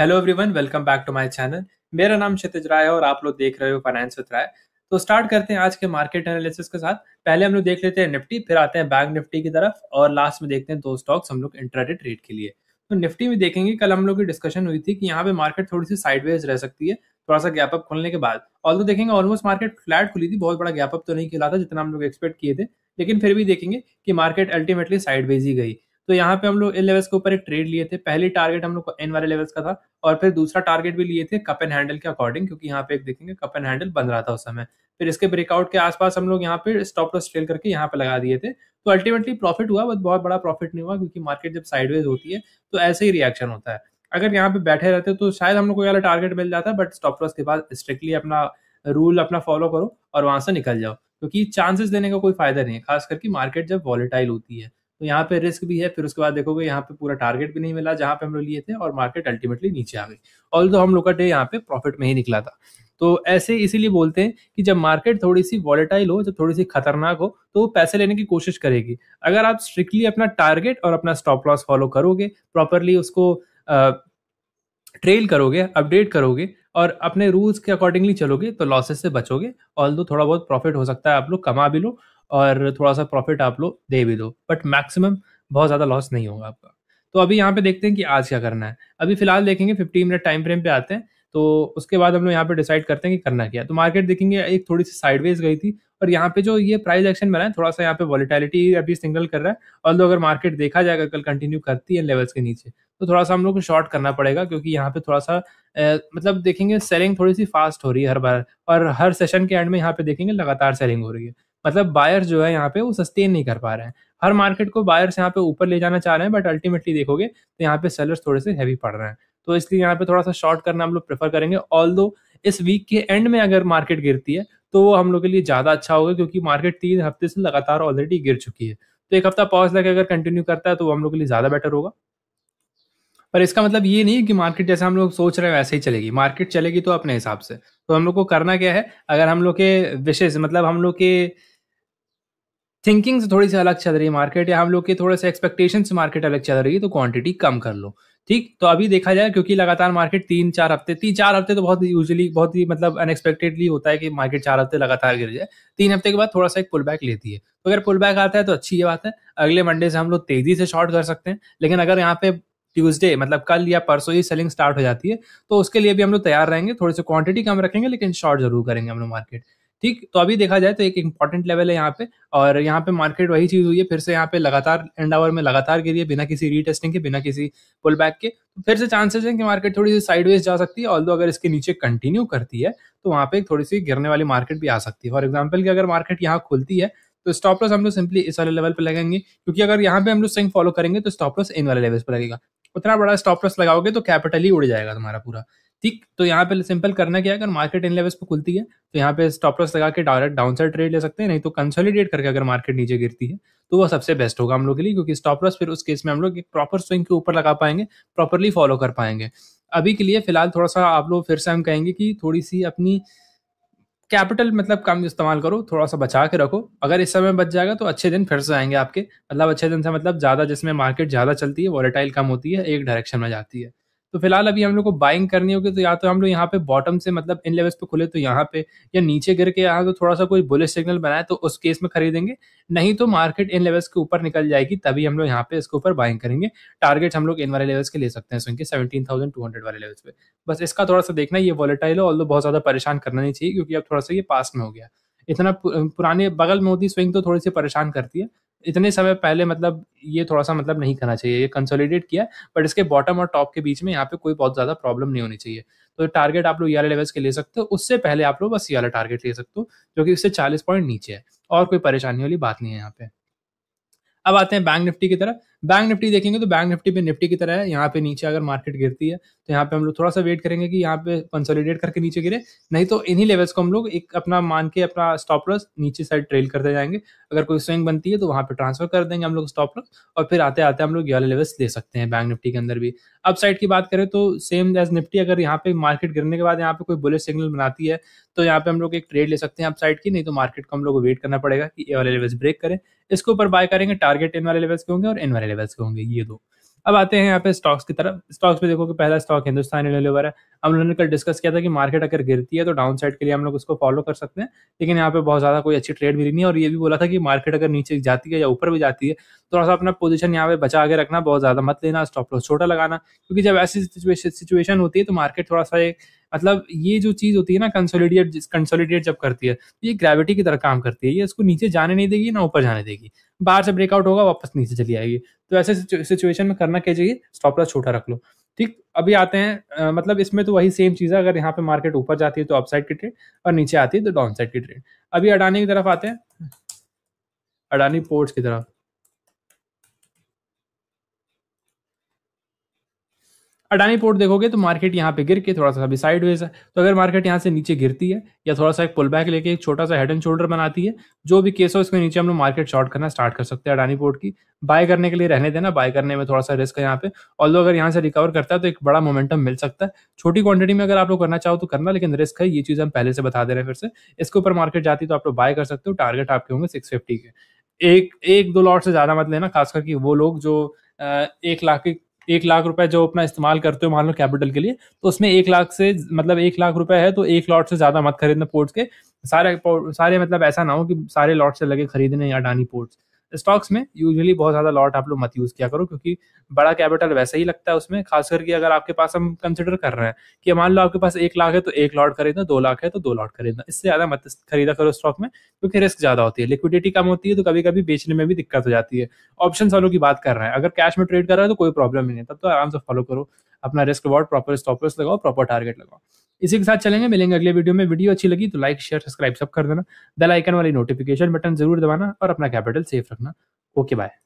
hello everyone welcome back to my channel मेरा नाम क्षितिज राय है और आप लोग देख रहे हो फाइनेंस विद राय तो स्टार्ट करते हैं आज के मार्केट एनालिसिस के साथ पहले हम लोग देख लेते हैं निफ्टी फिर आते हैं बैंक निफ्टी की तरफ और लास्ट में देखते हैं दो स्टॉक्स हम लोग इंटरडेट रेट के लिए तो निफ्टी में देखेंगे कल हम लोग की डिस्कशन हुई थी कि यहाँ पे मार्केट थोड़ी सी साइडवेज रह सकती है थोड़ा सा गैप अप खुलने के बाद ऑल तो देखेंगे ऑलमोस्ट मार्केट फ्लैट खुली थी बहुत बड़ा गैप अप तो नहीं खिला था जितना हम लोग एक्सपेक्ट किए थे लेकिन फिर भी देखेंगे कि मार्केट अल्टीमेटली साइडवेज ही गई तो यहाँ पे हम लोग इन लेवल्स के ऊपर एक ट्रेड लिए थे पहले टारगेट हम लोग एन वाले लेवल्स का था और फिर दूसरा टारगेट भी लिए थे कप एंड हैंडल के अकॉर्डिंग क्योंकि यहाँ पे एक देखेंगे कप एंड हैंडल बन रहा था उस समय फिर इसके ब्रेकआउट के आसपास हम लोग यहाँ पे स्टॉप लॉस ट्रेल करके यहाँ पे लगा दिए थे तो अल्टीमेटली प्रॉफिट हुआ बट बहुत बड़ा प्रॉफिट नहीं हुआ क्योंकि मार्केट जब साइडवेज होती है तो ऐसे ही रिएक्शन होता है अगर यहाँ पे बैठे रहते तो शायद हम लोग को वाला टारगेट मिल जाता बट स्टॉप लॉस के बाद स्ट्रिक्टली अपना रूल अपना फॉलो करो और वहां से निकल जाओ क्योंकि चांसेस देने का कोई फायदा नहीं है खास करके मार्केट जब वॉलेटाइल होती है तो यहाँ पे रिस्क भी है फिर उसके बाद देखोगे यहाँ पे पूरा टारगेट भी नहीं मिला जहाँ पे हम लोग लिए थे और मार्केट अल्टीमेटली नीचे आ गई ऑल तो हम लोग का डे यहाँ पे प्रॉफिट में ही निकला था तो ऐसे इसीलिए बोलते हैं कि जब मार्केट थोड़ी सी वॉलेटाइल हो जब थोड़ी सी खतरनाक हो तो वो पैसे लेने की कोशिश करेगी अगर आप स्ट्रिक्टली अपना टारगेट और अपना स्टॉप लॉस फॉलो करोगे प्रॉपरली उसको ट्रेल करोगे अपडेट करोगे और अपने रूल्स के अकॉर्डिंगली चलोगे तो लॉसेस से बचोगे ऑल थोड़ा बहुत प्रॉफिट हो सकता है आप लोग कमा भी लो और थोड़ा सा प्रॉफिट आप लोग दे भी दो बट मैक्सिमम बहुत ज़्यादा लॉस नहीं होगा आपका तो अभी यहाँ पे देखते हैं कि आज क्या करना है अभी फिलहाल देखेंगे फिफ्टीन मिनट टाइम फ्रेम पे आते हैं तो उसके बाद हम लोग यहाँ पे डिसाइड करते हैं कि करना क्या तो मार्केट देखेंगे एक थोड़ी सी साइडवेज गई थी और यहाँ पे जो ये प्राइस एक्शन बना है थोड़ा सा यहाँ पे वॉलिटैलिटी अभी सिंगल कर रहा है और अगर मार्केट देखा जाएगा कल कंटिन्यू करती है लेवल्स के नीचे तो थोड़ा सा हम लोग को शॉर्ट करना पड़ेगा क्योंकि यहाँ पे थोड़ा सा ए, मतलब देखेंगे सेलिंग थोड़ी सी फास्ट हो रही है हर बार और हर सेशन के एंड में यहाँ पे देखेंगे लगातार सेलिंग हो रही है मतलब बायर जो है यहाँ पे वो सस्टेन नहीं कर पा रहे हैं हर मार्केट को बायर्स यहाँ पे ऊपर ले जाना चाह रहे हैं बट अल्टीमेटली देखोगे तो यहाँ पे सेलर्स थोड़े से हैवी पड़ रहे हैं तो इसलिए यहाँ पे थोड़ा सा शॉर्ट करना हम लोग प्रेफर करेंगे ऑल इस वीक के एंड में अगर मार्केट गिरती है तो वो हम लोग के लिए ज़्यादा अच्छा होगा क्योंकि मार्केट तीन हफ्ते से लगातार ऑलरेडी गिर चुकी है तो एक हफ्ता पॉज लगे अगर कंटिन्यू करता है तो वो हम लोग के लिए ज़्यादा बेटर होगा पर इसका मतलब ये नहीं है कि मार्केट जैसे हम लोग सोच रहे हैं वैसे ही चलेगी मार्केट चलेगी तो अपने हिसाब से तो हम लोग को करना क्या है अगर हम लोग के विशेष मतलब हम लोग के थिंकिंग से थोड़ी सी अलग चल रही है मार्केट या हम लोग के थोड़े से एक्सपेक्टेशन से मार्केट अलग चल रही है तो क्वांटिटी कम कर लो ठीक तो अभी देखा जाए क्योंकि लगातार मार्केट तीन चार हफ्ते तीन चार हफ्ते तो बहुत यूजली बहुत ही मतलब अनएक्सपेक्टेडली होता है कि मार्केट चार हफ्ते लगातार गिर जाए तीन हफ्ते के बाद थोड़ा सा एक पुल बैक लेती है तो अगर पुल बैक आता है तो अच्छी ये बात है अगले मंडे से हम लोग तेजी से शॉर्ट कर सकते हैं लेकिन अगर यहाँ पे ट्यूजडे मतलब कल या परसों ही सेलिंग स्टार्ट हो जाती है तो उसके लिए भी हम लोग तैयार रहेंगे थोड़ी सी क्वांटिटी कम रखेंगे लेकिन शॉर्ट जरूर करेंगे हम लोग मार्केट ठीक तो अभी देखा जाए तो एक इंपॉर्टेंट लेवल है यहाँ पे और यहाँ पे मार्केट वही चीज हुई है फिर से यहाँ पे लगातार एंड आवर में लगातार गिरी है बिना किसी रीटेस्टिंग के बिना किसी पुल बैक के तो फिर से चांसेस हैं कि मार्केट थोड़ी सी साइडवेज जा सकती है ऑल्दो अगर इसके नीचे कंटिन्यू करती है तो वहाँ पे एक थोड़ी सी गिरने वाली मार्केट भी आ सकती है फॉर एग्जाम्पल की अगर मार्केट यहाँ खुलती है तो स्टॉप लॉस हम लोग सिंपली इस वाले लेवल पर लगेंगे क्योंकि अगर यहाँ पे हम लोग स्विंग फॉलो करेंगे तो स्टॉप लॉस इन वाले लेवल पर लगेगा उतना बड़ा स्टॉप लॉस लगाओगे तो कैपिटल ही उड़ जाएगा तुम्हारा पूरा ठीक तो यहाँ पे सिंपल करना क्या है अगर मार्केट इन लेवल्स पे खुलती है तो यहाँ पे स्टॉप लॉस लगा के डायरेक्ट डाउन साइड ट्रेड ले सकते हैं नहीं तो कंसोलिडेट करके अगर मार्केट नीचे गिरती है तो वो सबसे बेस्ट होगा हम लोग के लिए क्योंकि स्टॉप लॉस फिर उस केस में हम लोग एक प्रॉपर स्विंग के ऊपर लगा पाएंगे प्रॉपरली फॉलो कर पाएंगे अभी के लिए फिलहाल थोड़ा सा आप लोग फिर से हम कहेंगे कि थोड़ी सी अपनी कैपिटल मतलब कम इस्तेमाल करो थोड़ा सा बचा के रखो अगर इस समय बच जाएगा तो अच्छे दिन फिर से आएंगे आपके मतलब अच्छे दिन से मतलब ज़्यादा जिसमें मार्केट ज़्यादा चलती है वॉलेटाइल कम होती है एक डायरेक्शन में जाती है तो फिलहाल अभी हम लोग को बाइंग करनी होगी तो या तो हम लोग यहाँ पे बॉटम से मतलब इन लेवल्स पे खुले तो यहाँ पे या नीचे गिर के यहाँ तो थोड़ा सा कोई बुलिश सिग्नल बनाए तो उस केस में खरीदेंगे नहीं तो मार्केट इन लेवल्स के ऊपर निकल जाएगी तभी हम लोग यहाँ पे इसके ऊपर बाइंग करेंगे टारगेट हम लोग इन वाले लेवल्स के ले सकते हैं स्विंग के सेवेंटीन थाउजेंड टू हंड्रेड वाले लेवल्स पे बस इसका थोड़ा सा देखना ये वॉलेटाइल है और बहुत ज़्यादा परेशान करना नहीं चाहिए क्योंकि अब थोड़ा सा ये पास में हो गया इतना पुराने बगल में होती स्विंग तो थोड़ी सी परेशान करती है इतने समय पहले मतलब ये थोड़ा सा मतलब नहीं करना चाहिए ये कंसोलिडेट किया बट इसके बॉटम और टॉप के बीच में यहाँ पे कोई बहुत ज़्यादा प्रॉब्लम नहीं होनी चाहिए तो टारगेट आप लोग ये e लेवल्स के ले सकते हो उससे पहले आप लोग बस ये वाला टारगेट ले सकते हो जो कि उससे चालीस पॉइंट नीचे है और कोई परेशानी वाली बात नहीं है यहाँ पे अब आते हैं बैंक निफ्टी की तरफ बैंक निफ्टी देखेंगे तो बैंक निफ्टी पे निफ्टी की तरह है यहाँ पे नीचे अगर मार्केट गिरती है तो यहाँ पे हम लोग थोड़ा सा वेट करेंगे कि यहाँ पे कंसोलिडेट करके नीचे गिरे नहीं तो इन्हीं लेवल्स को हम लोग एक अपना मान के अपना स्टॉप लॉस नीचे साइड ट्रेल करते जाएंगे अगर कोई स्विंग बनती है तो वहाँ पे ट्रांसफर कर देंगे हम लोग स्टॉप लॉस और फिर आते आते हम लोग ये लेवल्स ले सकते हैं बैंक निफ्टी के अंदर भी अब साइड की बात करें तो सेम एज निफ्टी अगर यहाँ पे मार्केट गिरने के बाद यहाँ पे कोई बुलेट सिग्नल बनाती है तो यहाँ पे हम लोग एक ट्रेड ले सकते हैं अप साइड की नहीं तो मार्केट को हम लोग वेट करना पड़ेगा कि ये वाले लेवल्स ब्रेक करें इसके ऊपर बाय करेंगे टारगेट इन वाले लेवल्स के होंगे और इन वाले हिंदुस्तान लेवल्स के होंगे ये दो अब आते हैं यहाँ पे स्टॉक्स की तरफ स्टॉक्स पे देखो कि पहला स्टॉक हिंदुस्तान है हम लोगों ने कल डिस्कस किया था कि मार्केट अगर गिरती है तो डाउन साइड के लिए हम लोग उसको फॉलो कर सकते हैं लेकिन यहाँ पे बहुत ज़्यादा कोई अच्छी ट्रेड मिली नहीं और ये भी बोला था कि मार्केट अगर नीचे जाती है या ऊपर भी जाती है थोड़ा सा अपना पोजिशन यहाँ पे बचा के रखना बहुत ज़्यादा मत लेना स्टॉप लॉस छोटा लगाना क्योंकि जब ऐसी सिचुएशन होती है तो मार्केट थोड़ा सा एक मतलब ये जो चीज़ होती है ना कंसोलिडेट कंसोलिडेट जब करती है तो ये ग्रेविटी की तरह काम करती है ये इसको नीचे जाने नहीं देगी ना ऊपर जाने देगी बाहर से ब्रेकआउट होगा वापस नीचे चली आएगी तो ऐसे सिचुएशन में करना क्या चाहिए स्टॉप लॉस छोटा रख लो ठीक अभी आते हैं आ, मतलब इसमें तो वही सेम चीज़ है अगर यहाँ पे मार्केट ऊपर जाती है तो अपसाइड की ट्रेड और नीचे आती है तो डाउन साइड की ट्रेड अभी अडानी की तरफ आते हैं अडानी पोर्ट्स की तरफ अडानी पोर्ट देखोगे तो मार्केट यहाँ पे गिर के थोड़ा सा अभी साइडवेज है तो अगर मार्केट यहाँ से नीचे गिरती है या थोड़ा सा एक पुल बैक लेके एक छोटा सा हेड एंड शोल्डर बनाती है जो भी केस हो इसके नीचे हम लोग मार्केट शॉर्ट करना स्टार्ट कर सकते हैं अडानी पोर्ट की बाय करने के लिए रहने देना बाय करने में थोड़ा सा रिस्क है यहाँ पे और अगर यहाँ से रिकवर करता है तो एक बड़ा मोमेंटम मिल सकता है छोटी क्वांटिटी में अगर आप लोग करना चाहो तो करना लेकिन रिस्क है ये चीज़ हम पहले से बता दे रहे हैं फिर से इसके ऊपर मार्केट जाती तो आप लोग बाय कर सकते हो टारगेट आपके होंगे सिक्स के एक एक दो लॉट से ज़्यादा मत लेना खासकर कि वो लोग जो एक लाख के एक लाख रुपए जो अपना इस्तेमाल करते हो मान लो कैपिटल के लिए तो उसमें एक लाख से मतलब एक लाख रुपए है तो एक लॉट से ज्यादा मत खरीदना पोर्ट्स के सारे सारे मतलब ऐसा ना हो कि सारे लॉट से लगे खरीदने अडानी पोर्ट्स स्टॉक्स में यूजली बहुत ज़्यादा लॉट आप लोग मत यूज़ किया करो क्योंकि बड़ा कैपिटल वैसा ही लगता है उसमें खास करके अगर आपके पास हम कंसिडर कर रहे हैं कि मान लो आपके पास एक लाख है तो एक लॉट खरीदना दो लाख है तो दो लॉट खरीदना इससे ज़्यादा मत खरीदा करो स्टॉक में क्योंकि रिस्क ज़्यादा होती है लिक्विडिटी कम होती है तो कभी कभी बेचने में भी दिक्कत हो जाती है ऑप्शन वालों की बात कर रहे हैं अगर कैश में ट्रेड कर रहे हैं तो कोई प्रॉब्लम नहीं है तब तो आराम से फॉलो करो अपना रिस्क अवॉर्ड प्रॉपर स्टॉपर्स लगाओ प्रॉपर टारगेट लगाओ इसी के साथ चलेंगे मिलेंगे अगले वीडियो में वीडियो अच्छी लगी तो लाइक शेयर सब्सक्राइब सब कर देना बेल आइकन वाली नोटिफिकेशन बटन जरूर दबाना और अपना कैपिटल सेफ रखना ओके बाय